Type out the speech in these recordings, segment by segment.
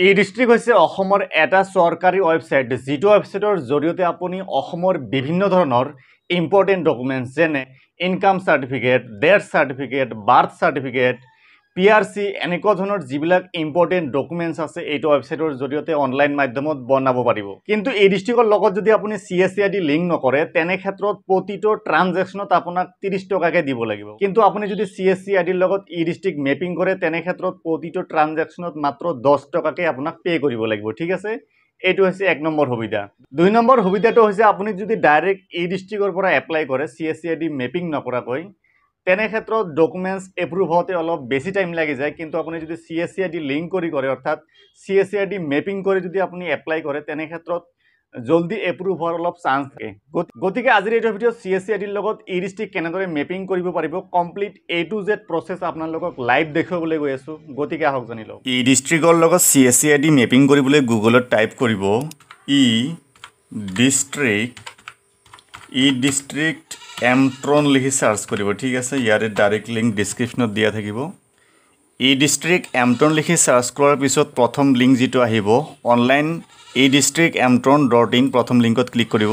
ই district হৈছে অসমৰ এটা চৰকাৰী ৱেবছাইট যিটো ৱেবছাইটৰ জৰিয়তে আপুনি অসমৰ বিভিন্ন ধৰণৰ ইম্পৰ্টেণ্ট ডকুমেণ্টছ যেনে income certificate death certificate birth certificate P R C এনেকুৱা ধৰণৰ যিবিলাক ইম্পৰ্টেণ্ট ডকুমেণ্টছ আছে এইটো ৱেবছাইটৰ জৰিয়তে অনলাইন মাধ্যমত বনাব পাৰিব কিন্তু এই ডিষ্ট্ৰিক্টৰ লগত যদি আপুনি C S C I D link নকৰে তেনে ক্ষেত্ৰত প্ৰতিটো ট্ৰানজেকশ্যনত আপোনাক ত্ৰিছ টকাকৈ দিব লাগিব কিন্তু আপুনি যদি চি এছ চি আই ডিৰ লগত ই ডিষ্ট্ৰিক্ট মেপিং কৰে তেনে ক্ষেত্ৰত প্ৰতিটো ট্ৰানজেকশ্যনত মাত্ৰ দহ টকাকৈ আপোনাক পে' কৰিব লাগিব ঠিক আছে এইটো হৈছে এক নম্বৰ সুবিধা দুই নম্বৰ সুবিধাটো হৈছে আপুনি যদি ডাইৰেক্ট ই ডিষ্ট্ৰিক্টৰ পৰা এপ্লাই কৰে C S C I D mapping নকৰাকৈ তেনে ক্ষেত্ৰত ডকুমেণ্টছ এপ্ৰুভ হওঁতে অলপ বেছি টাইম লাগি যায় কিন্তু আপুনি যদি C S C I D link কৰি কৰে অৰ্থাৎ C S C I D mapping কৰি যদি আপুনি এপ্লাই কৰে তেনে ক্ষেত্ৰত জলদি এপ্ৰুভ হোৱাৰ অলপ চান্স থাকে গতিকে আজিৰ এইটো video' C S C I ডিৰ লগত ই ডি কেনেদৰে মেপিং কৰিব পাৰিব complete A to Z process আপোনালোকক লাইভ দেখুৱাবলৈ গৈ আছোঁ গতিকে আহক জানি লওক ই ডিষ্ট্ৰিকৰ লগত C S C I D mapping কৰিবলৈ গুগলত টাইপ কৰিব E district E district Amtron লিখি চাৰ্চ কৰিব ঠিক আছে ইয়াৰে ডাইৰেক্ট লিংক ডিছক্ৰিপশ্যনত দিয়া থাকিব ই ডিষ্ট্ৰিক্ট এমট্ৰন লিখি চাৰ্চ কৰাৰ পিছত প্ৰথম লিংক যিটো আহিব online E district Amtron dot in প্ৰথম লিংকত ক্লিক কৰিব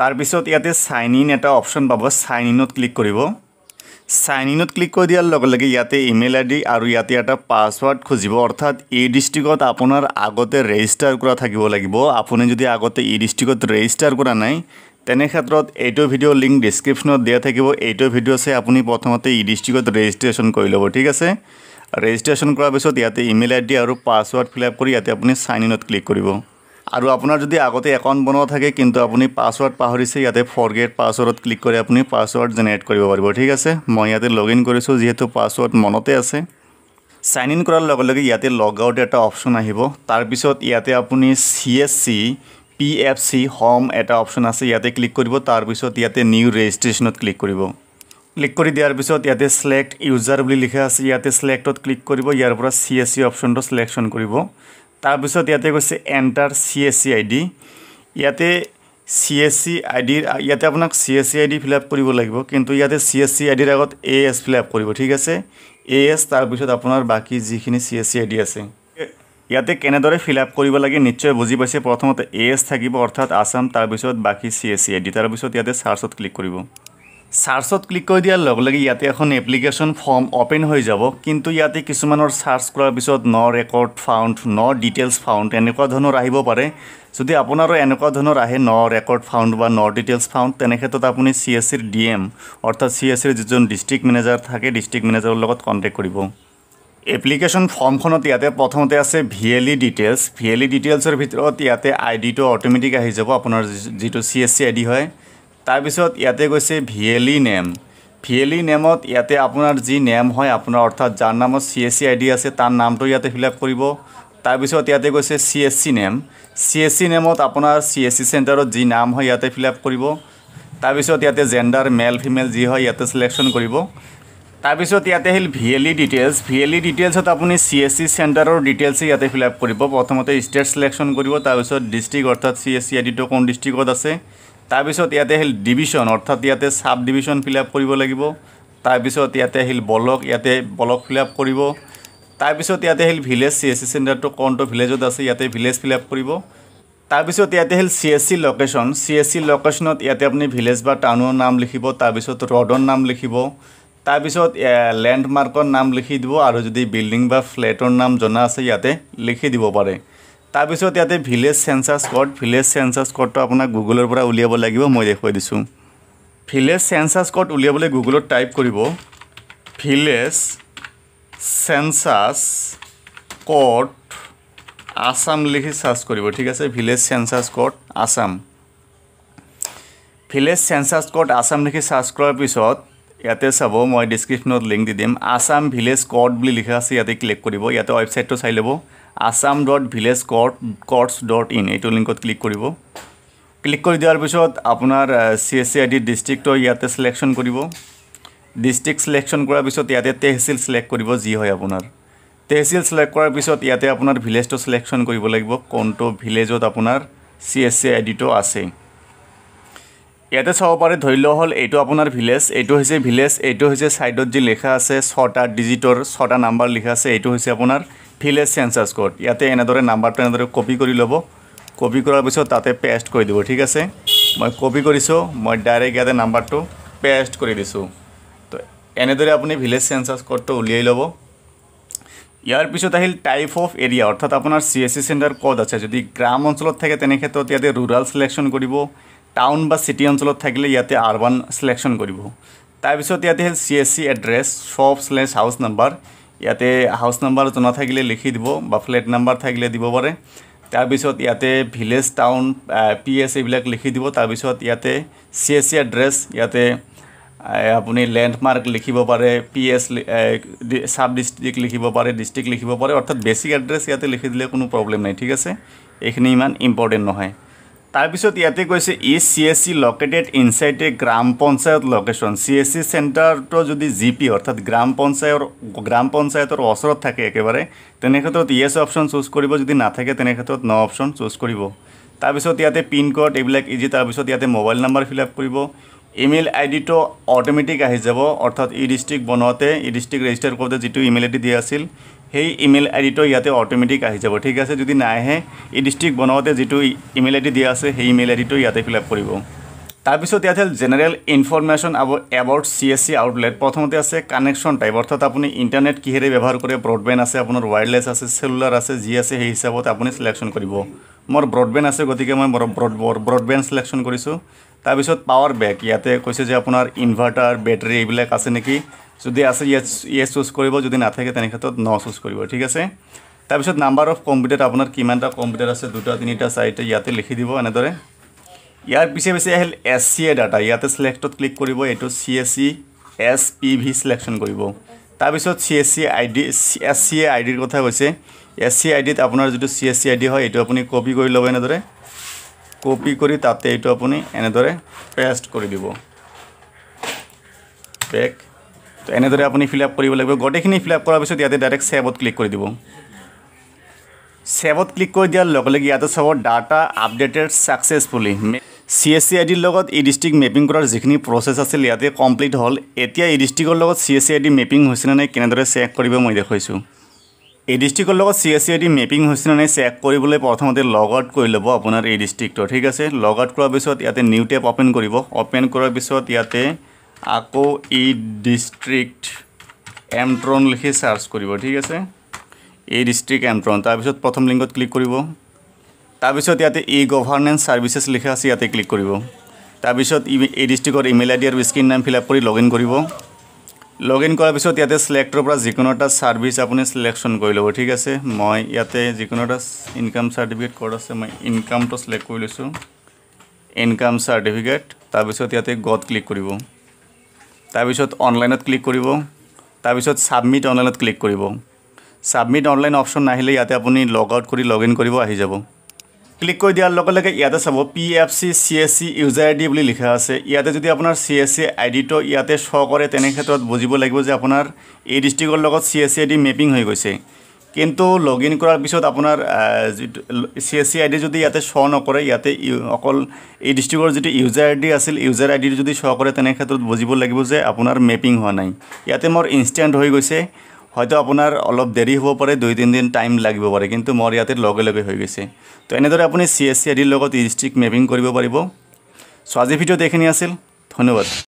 তাৰপিছত ইয়াতে চাইন ইন এটা অপশ্যন পাব চাইন ইনত ক্লিক কৰিব চাইন ইনত ক্লিক কৰি দিয়াৰ লগে লগে ইয়াতে ইমেইল আই ডি আৰু ইয়াতে এটা পাছৱৰ্ড খুজিব অৰ্থাৎ ই ডিষ্ট্ৰিক্টত আপোনাৰ আগতে ৰেজিষ্টাৰ কৰা থাকিব লাগিব আপুনি যদি আগতে ই ডিষ্ট্ৰিক্টত ৰেজিষ্টাৰ কৰা নাই তেনে ক্ষেত্ৰত এইটো ভিডিঅ' লিংক ডিছক্ৰিপশ্যনত দিয়া থাকিব এইটো ভিডিঅ' ভিডিঅ'চে আপুনি প্ৰথমতে ই ডিষ্ট্ৰিকত ৰেজিষ্ট্ৰেশ্যন কৰি ল'ব ঠিক আছে ৰেজিষ্ট্ৰেশ্যন কৰাৰ পিছত ইয়াতে ইমেইল আই ডি আৰু পাছৱৰ্ড ফিল আপ কৰি ইয়াতে আপুনি চাইন ইনত ক্লিক কৰিব আৰু আপোনাৰ যদি আগতে একাউণ্ট বনোৱা থাকে কিন্তু আপুনি পাছৱৰ্ড পাহৰিছে ইয়াতে ফ'ৰ ফৰগেট পাছৱৰ্ডত ক্লিক কৰি আপুনি পাছৱৰ্ড জেনেৰেট কৰিব পাৰিব ঠিক আছে মই ইয়াতে লগ ইন কৰিছোঁ যিহেতু পাছৱৰ্ড মনতে আছে চাইন ইন কৰাৰ লগে লগে ইয়াতে লগ আউট এটা অপশ্যন আহিব তাৰপিছত ইয়াতে আপুনি C S C P F C হম এটা অপশ্যন আছে ইয়াতে ক্লিক কৰিব তাৰপিছত ইয়াতে নিউ ৰেজিষ্ট্ৰেশ্যনত ক্লিক কৰিব ক্লিক কৰি দিয়াৰ পিছত ইয়াতে ছিলেক্ট ইউজাৰ বুলি লিখা আছে ইয়াতে ছিলেক্টত ক্লিক কৰিব ইয়াৰ পৰা চি এছ চি অপশ্যনটো ছিলেকশ্যন কৰিব তাৰপিছত ইয়াতে কৈছে enter C S C I D ইয়াতে C S C I D ইয়াতে আপোনাক C S C I D fill up কৰিব লাগিব কিন্তু ইয়াতে চি এছ চি আই ডিৰ আগত এ এছ ফিল আপ কৰিব ঠিক আছে এ এছ তাৰপিছত আপোনাৰ বাকী যিখিনি C S C I D আছে ইয়াতে কেনেদৰে ফিল আপ কৰিব লাগে নিশ্চয় বুজি পাইছে প্ৰথমতে এ এছ থাকিব অৰ্থাৎ আছাম তাৰপিছত বাকী C S C A D তাৰপিছত ইয়াতে চাৰ্চত ক্লিক কৰিব চাৰ্চত ক্লিক কৰি দিয়াৰ লগে লগে ইয়াতে এখন এপ্লিকেশ্যন ফৰ্ম অ'পেন হৈ যাব কিন্তু ইয়াতে কিছুমানৰ চাৰ্চ কৰাৰ পিছত no record found no details found এনেকুৱা ধৰণৰ আহিব পাৰে যদি আপোনাৰো এনেকুৱা ধৰণৰ আহে ন ৰেকৰ্ড ফাউণ্ড বা ন ডিটেইলছ ফাউণ্ড তেনেক্ষেত্ৰত আপুনি চি এছ চিৰ ডি এম অৰ্থাৎ চি এছ চিৰ যিজন ডিষ্ট্ৰিক্ট মেনেজাৰ থাকে ডিষ্ট্ৰিক্ট মেনেজাৰৰ লগত কণ্টেক্ট কৰিব এপ্লিকেশ্যন ফৰ্মখনত ইয়াতে প্ৰথমতে আছে V L E details V L E ডিটেইলছৰ ভিতৰত ইয়াতে আই ডিটো অট'মেটিক আহি যাব আপোনাৰ যিটো C S C I D হয় তাৰপিছত ইয়াতে গৈছে V L E name V L E নেমত ইয়াতে আপোনাৰ যি নেম হয় আপোনাৰ অৰ্থাৎ যাৰ নামত C S C I D আছে তাৰ নামটো ইয়াতে ফিল আপ কৰিব তাৰপিছত ইয়াতে গৈছে C S C name C S C নেমত আপোনাৰ চি এছ চি চেণ্টাৰত যি নাম হয় ইয়াতে ফিল আপ কৰিব তাৰপিছত ইয়াতে জেণ্ডাৰ মেল ফিমেল যি হয় ইয়াতে চিলেকশ্যন কৰিব তাৰপিছত ইয়াতে আহিল V L E details V L E ডিটেইলছত আপুনি চি এছ চি চেণ্টাৰৰ ডিটেইলছ ইয়াতে ফিল আপ কৰিব প্ৰথমতে ষ্টেট চিলেকশ্যন কৰিব তাৰপিছত ডিষ্ট্ৰিক্ট অৰ্থাৎ চি এছ চি আই ডিটো কোন ডিষ্ট্ৰিকত আছে তাৰপিছত ইয়াতে আহিল ডিভিশ্যন অৰ্থাৎ ইয়াতে চাব ডিভিশ্যন ফিল আপ কৰিব লাগিব তাৰপিছত ইয়াতে আহিল ব্লক ইয়াতে ব্লক ফিল আপ কৰিব তাৰপিছত ইয়াতে আহিল ভিলেজ চি এছ চি চেণ্টাৰটো কোনটো ভিলেজত আছে ইয়াতে ভিলেজ ফিল আপ কৰিব তাৰপিছত ইয়াতে আহিল C S C location C S C লোকেশ্যনত ইয়াতে আপুনি ভিলেজ বা টাউনৰ নাম লিখিব তাৰপিছত ৰডৰ নাম লিখিব তাৰপিছত লেণ্ডমাৰ্কৰ নাম লিখি দিব আৰু যদি বিল্ডিং বা ফ্লেটৰ নাম জনা আছে ইয়াতে লিখি দিব পাৰে তাৰপিছত ইয়াতে village centre scot village centre স্কটটো আপোনাক গুগলৰ পৰা উলিয়াব লাগিব মই দেখুৱাই দিছোঁ ভিলেজ চেঞ্চাৰ স্কট উলিয়াবলৈ গুগলত টাইপ কৰিব ভিলেজ চেঞ্চাৰ স্কট আছাম লিখি চাৰ্চ কৰিব ঠিক আছে village centre scot Assam village centre scot Assam লিখি চাৰ্চ কৰাৰ পিছত ইয়াতে চাব মই ডিছক্ৰিপশ্যনত লিংক দি দিম আছাম ভিলেজ কৰ্ট বুলি লিখা আছে ইয়াতে ক্লিক কৰিব ইয়াতে ৱেবছাইটটো চাই ল'ব Assam dot village court courts dot in এইটো লিংকত ক্লিক কৰিব ক্লিক কৰি দিয়াৰ পিছত আপোনাৰ C S C I D ডিষ্ট্ৰিক্টৰ ইয়াতে চিলেকশ্যন কৰিব ডিষ্ট্ৰিক্ট চিলেকশ্যন কৰাৰ পিছত ইয়াতে তেহচিল চিলেক্ট কৰিব যি হয় আপোনাৰ তেহচিল চিলেক্ট কৰাৰ পিছত ইয়াতে আপোনাৰ ভিলেজটো চিলেকশ্যন কৰিব লাগিব কোনটো ভিলেজত আপোনাৰ চি এছ চি আই ডিটো আছে ইয়াতে চাব পাৰে ধৰি লোৱা হ'ল এইটো আপোনাৰ ভিলেজ এইটো হৈছে ভিলেজ এইটো হৈছে ছাইডত যি লিখা আছে ছটা ডিজিটৰ ছটা নাম্বাৰ লিখা আছে এইটো হৈছে আপোনাৰ ভিলেজ চেঞ্চাৰ্ছ কোড ইয়াতে এনেদৰে নাম্বাৰটো এনেদৰে কপি কৰি ল'ব কপি কৰাৰ পিছত তাতে পেষ্ট কৰি দিব ঠিক আছে মই কপি কৰিছোঁ মই ডাইৰেক্ট ইয়াতে নাম্বাৰটো পেষ্ট কৰি দিছোঁ তো এনেদৰে আপুনি ভিলেজ চেঞ্চাৰ্ছ কোডটো উলিয়াই ল'ব ইয়াৰ পিছত আহিল টাইপ অফ এৰিয়া অৰ্থাৎ আপোনাৰ চি এছ চি চেণ্টাৰ ক'ত আছে যদি গ্ৰাম অঞ্চলত থাকে তেনেক্ষেত্ৰত ইয়াতে ৰুৰেল চিলেকশ্যন কৰিব টাউন বা চিটি অঞ্চলত থাকিলে ইয়াতে আৰ্বান চিলেকশ্যন কৰিব তাৰপিছত ইয়াতে হ'ল C S C address shop slash house number ইয়াতে হাউচ নাম্বাৰ জনা থাকিলে লিখি দিব বা ফ্লেট নাম্বাৰ থাকিলে দিব পাৰে তাৰপিছত ইয়াতে ভিলেজ টাউন পি এছ এইবিলাক লিখি দিব তাৰপিছত ইয়াতে চি এছ চি এড্ৰেছ ইয়াতে আপুনি লেণ্ডমাৰ্ক লিখিব পাৰে পি এছ চাব ডিষ্ট্ৰিক্ট লিখিব পাৰে ডিষ্ট্ৰিক্ট লিখিব পাৰে অৰ্থাৎ বেছিক এড্ৰেছ ইয়াতে লিখি দিলে কোনো প্ৰব্লেম নাই ঠিক আছে এইখিনি ইমান ইম্পৰ্টেণ্ট নহয় তাৰপিছত ইয়াতে কৈছে E C S C located inside a gram panchayat location C S C চেণ্টাৰটো যদি জি পি অৰ্থাৎ গ্ৰাম পঞ্চায়ত গ্ৰাম পঞ্চায়তৰ ওচৰত থাকে একেবাৰে তেনেক্ষেত্ৰত ইয়েছ অপশ্যন চুজ কৰিব যদি নাথাকে তেনেক্ষেত্ৰত ন অপশ্যন চুজ কৰিব তাৰপিছত ইয়াতে পিনক'ড এইবিলাক ইজি তাৰপিছত ইয়াতে মোবাইল নাম্বাৰ ফিল আপ কৰিব ইমেইল আই ডিটো অট'মেটিক আহি যাব অৰ্থাৎ ই ডিষ্ট্ৰিক্ট বনোৱাতে ই ডিষ্ট্ৰিক্ট ৰেজিষ্টাৰ কৰোঁতে যিটো ইমেইল আই ডি দিয়া আছিল সেই ইমেইল আইডিটো ইয়াতে অট'মেটিক আহি যাব ঠিক আছে যদি নাই আহে এই ডিষ্ট্ৰিক্ট বনাওঁতে যিটো ইমেইল আইডি দিয়া আছে সেই ইমেইল আইডিটো ইয়াতে ফিল আপ কৰিব তাৰপিছত ইয়াতে হ'ল জেনেৰেল ইনফৰ্মেশ্যন আৰু about C S C outlet প্ৰথমতে আছে কানেকশ্যন টাইপ অৰ্থাৎ আপুনি ইণ্টাৰনেট কিহেৰে ব্যৱহাৰ কৰে ব্ৰডবেণ্ড আছে আপোনাৰ ৱায়াৰলেছ আছে চেলুলাৰ আছে যি আছে সেই হিচাপত আপুনি চিলেকশ্যন কৰিব মোৰ ব্ৰডবেণ্ড আছে গতিকে মই ব্ৰডবেণ্ড চিলেকশ্যন কৰিছোঁ তাৰপিছত পাৱাৰ বেক ইয়াতে কৈছে যে আপোনাৰ ইনভাৰ্টাৰ বেটেৰী এইবিলাক আছে নেকি যদি আছে ইয়াত ইয়েছ চুজ কৰিব যদি নাথাকে তেনেক্ষেত্ৰত ন চুজ কৰিব ঠিক আছে তাৰপিছত নাম্বাৰ অফ কম্পিউটাৰ আপোনাৰ কিমানটা কম্পিউটাৰ আছে দুটা তিনিটা চাৰিটা ইয়াতে লিখি দিব এনেদৰে ইয়াৰ পিছে পিছে আহিল এছ চি এ ডাটা ইয়াতে চিলেক্টত ক্লিক কৰিব এইটো C S C S P V selection কৰিব তাৰপিছত C S C I D S C A I ডিৰ কথা কৈছে এছ চি আই ডিত আপোনাৰ যিটো C S C I D হয় এইটো আপুনি কপি কৰি ল'ব এনেদৰে কপি করে তাতে এই আপনি এনেদরে পেস্ট করে দিব পেক তো এনেদরে আপনি ফিল আপ করব লাগবে গোটেখিন ফিল আপ করার পিছত ইয়াতে ডাইরেক্ট সেভত ক্লিক করে দিব সেভত ক্লিক করে দিয়ার লগে ইয়াতে সব ডাটা আপডেটেড সাকসেসফুলি সি এস সি আই ডির ই ডিস্ট্রিক্ট মেপিং করার যে প্রসেস আছে ইয়াতে কমপ্লিট হল এতিয়া ই ডিস্ট্রিক্টর সি এস সি আই ডি মেপিং হয়েছে না নাই কেনদরে চেক করবো মানে দেখাইছো এই ডিষ্ট্ৰিক্টৰ লগত C S C I D mapping হৈছিলে নাই চেক কৰিবলৈ প্ৰথমতে লগ আউট কৰি ল'ব আপোনাৰ এই ডিষ্ট্ৰিক্টৰ ঠিক আছে লগ আউট কৰাৰ পিছত ইয়াতে নিউ টেপ অ'পেন কৰিব অ'পেন কৰাৰ পিছত ইয়াতে আকৌ ই ডিষ্ট্ৰিক্ট এমট্ৰন লিখি চাৰ্চ কৰিব ঠিক আছে এই ডিষ্ট্ৰিক্ট এমট্ৰন তাৰপিছত প্ৰথম লিংকত ক্লিক কৰিব তাৰপিছত ইয়াতে ই গভাৰ্ণেন্স ছাৰ্ভিচেছ লিখা আছে ইয়াতে ক্লিক কৰিব তাৰপিছত ই এই ডিষ্ট্ৰিক্টৰ ইমেইল আই ডি আৰু স্ক্ৰীণ নাম ফিল আপ কৰি লগ ইন কৰিব লগ ইন কৰাৰ পিছত ইয়াতে ছিলেক্টৰ পৰা যিকোনো এটা ছাৰ্ভিচ আপুনি ছিলেকশ্যন কৰি ল'ব ঠিক আছে মই ইয়াতে যিকোনো এটা ইনকাম চাৰ্টিফিকেট ক'ত আছে মই ইনকামটো ছিলেক্ট কৰি লৈছোঁ ইনকাম চাৰ্টিফিকেট তাৰপিছত ইয়াতে গড ক্লিক কৰিব তাৰপিছত অনলাইনত ক্লিক কৰিব তাৰপিছত ছাবমিট অনলাইনত ক্লিক কৰিব ছাবমিট অনলাইন অপশ্যন নাহিলে ইয়াতে আপুনি লগ আউট কৰি লগ ইন কৰিব আহি যাব ক্লিক কৰি দিয়াৰ লগে লগে ইয়াতে চাব P F C C S C user ID বুলি লিখা আছে ইয়াতে যদি আপোনাৰ চি এছ চি আই ডিটো ইয়াতে শ্ব' কৰে তেনে ক্ষেত্ৰত বুজিব লাগিব যে আপোনাৰ এই ডিষ্ট্ৰিক্টৰ লগত C S C I D mapping হৈ গৈছে কিন্তু লগ ইন কৰাৰ পিছত আপোনাৰ যিটো চি এছ চি আইডি যদি ইয়াতে শ্ব' নকৰে ইয়াতে অকল এই ডিষ্ট্ৰিক্টৰ যিটো ইউজাৰ আইডি আছিল ইউজাৰ আই ডিটো যদি শ্ব' কৰে তেনে ক্ষেত্ৰত বুজিব লাগিব যে আপোনাৰ মেপিং হোৱা নাই ইয়াতে মোৰ ইনষ্টেণ্ট হৈ গৈছে হয়তো আপোনাৰ অলপ দেৰি হ'ব পাৰে দুই তিনিদিন টাইম লাগিব পাৰে কিন্তু মোৰ ইয়াতে লগে লগে হৈ গৈছে তো এনেদৰে আপুনি চি এছ চি আই ডিৰ লগত ইষ্ট্ৰিক মেপিং কৰিব পাৰিব চ' আজি ভিডিঅ'ত এইখিনি আছিল ধন্যবাদ